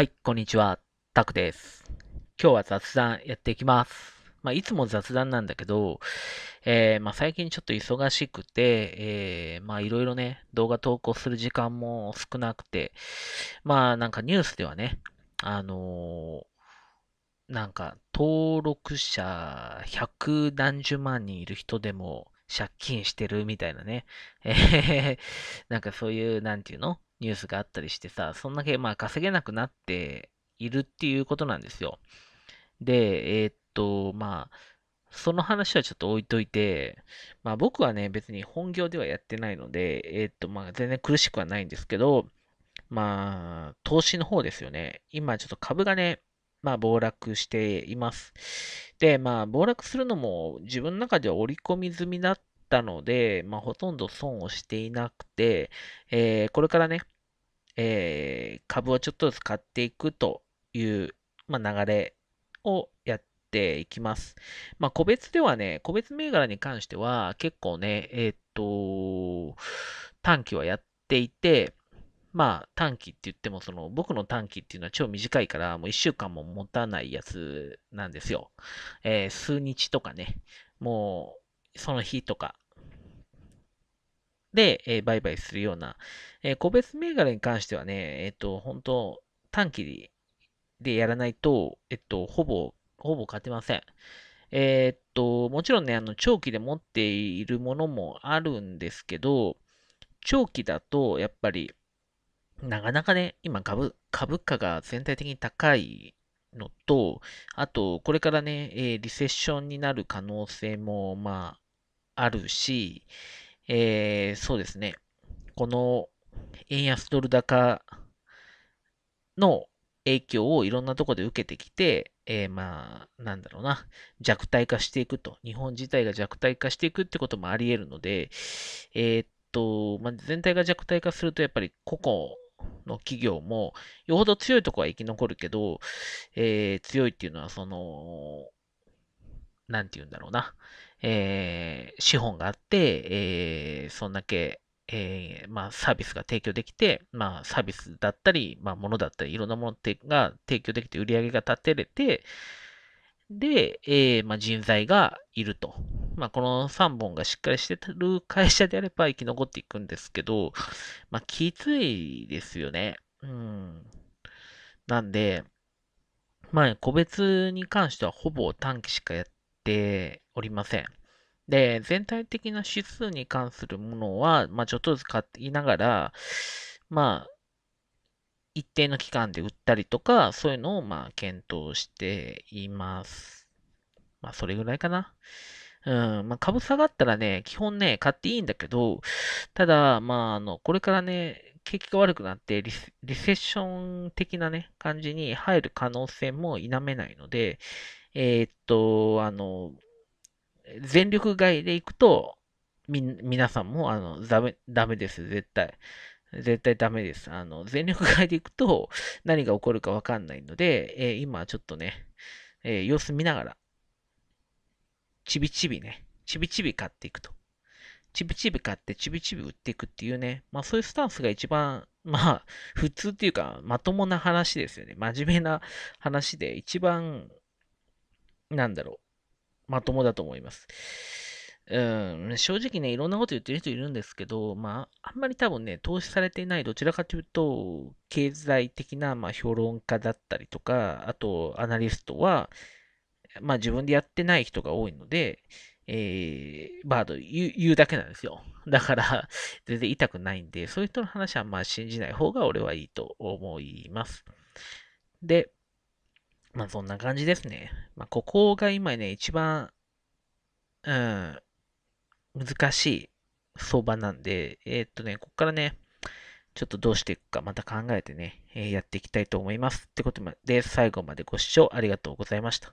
はい、こんにちは。タクです。今日は雑談やっていきます。まあ、いつも雑談なんだけど、えー、まあ、最近ちょっと忙しくて、えー、まあ、いろいろね、動画投稿する時間も少なくて、まあ、なんかニュースではね、あのー、なんか、登録者100何十万人いる人でも、借金してるみたいなね、えー、なんかそういう、なんていうのニュースがあったりしてさ、そんだけまあ稼げなくなっているっていうことなんですよ。で、えー、っと、まあ、その話はちょっと置いといて、まあ僕はね、別に本業ではやってないので、えー、っと、まあ全然苦しくはないんですけど、まあ、投資の方ですよね。今ちょっと株がね、まあ暴落しています。で、まあ暴落するのも自分の中では織り込み済みだっったので、まあ、ほとんど損をしていなくて、えー、これからね、えー、株をちょっとずつ買っていくという、まあ、流れをやっていきます。まあ、個別ではね、個別銘柄に関しては結構ね、えー、っと、短期はやっていて、まあ短期って言ってもその僕の短期っていうのは超短いからもう1週間も持たないやつなんですよ。えー、数日とかね。もうその日とかで、えー、売買するような、えー、個別銘柄に関してはね、えっ、ー、と、本当短期でやらないと、えっと、ほぼ、ほぼ勝てません。えっと、もちろんね、あの、長期で持っているものもあるんですけど、長期だと、やっぱり、なかなかね、今株、株価が全体的に高いのと、あと、これからね、えー、リセッションになる可能性も、まあ、あるし、えー、そうですね、この円安ドル高の影響をいろんなところで受けてきて、えー、まあ、なんだろうな、弱体化していくと、日本自体が弱体化していくってこともあり得るので、えー、っと、まあ、全体が弱体化すると、やっぱり個々の企業も、よほど強いとこは生き残るけど、えー、強いっていうのは、その、なんて言うんだろうな、えー、資本があって、えー、そんだけ、えー、まあ、サービスが提供できて、まあ、サービスだったり、まあ、ものだったり、いろんなものが提供できて、売り上げが立てれて、で、えー、まあ、人材がいると。まあ、この3本がしっかりしてる会社であれば生き残っていくんですけど、まあ、きついですよね。うん。なんで、まあ、個別に関してはほぼ短期しかやってておりません。で、全体的な指数に関するものは、まあ、ちょっとずつ買っていながら、まあ、一定の期間で売ったりとか、そういうのを、まあ、検討しています。まあ、それぐらいかな。うん、まあ、株下がったらね、基本ね、買っていいんだけど、ただ、まあ、あの、これからね、景気が悪くなってリ、リセッション的なね、感じに入る可能性も否めないので、えー、っと、あの、全力外で行くと、み、皆さんも、あの、ダメ、ダメです、絶対。絶対ダメです。あの、全力外で行くと、何が起こるかわかんないので、えー、今ちょっとね、えー、様子見ながら、ちびちびね、ちびちび買っていくと。ちびちび買って、ちびちび売っていくっていうね、まあそういうスタンスが一番、まあ、普通っていうか、まともな話ですよね。真面目な話で、一番なんだろう、まともだと思います。うん、正直ね、いろんなこと言ってる人いるんですけど、まあ、あんまり多分ね、投資されていない、どちらかというと、経済的な、まあ、評論家だったりとか、あと、アナリストは、まあ、自分でやってない人が多いので、えー、バード言う言うだけなんですよ。だから、全然痛くないんで、そういう人の話はまあ信じない方が俺はいいと思います。で、まあそんな感じですね。まあ、ここが今ね、一番、うん、難しい相場なんで、えー、っとね、ここからね、ちょっとどうしていくかまた考えてね、えー、やっていきたいと思います。ってことで、最後までご視聴ありがとうございました。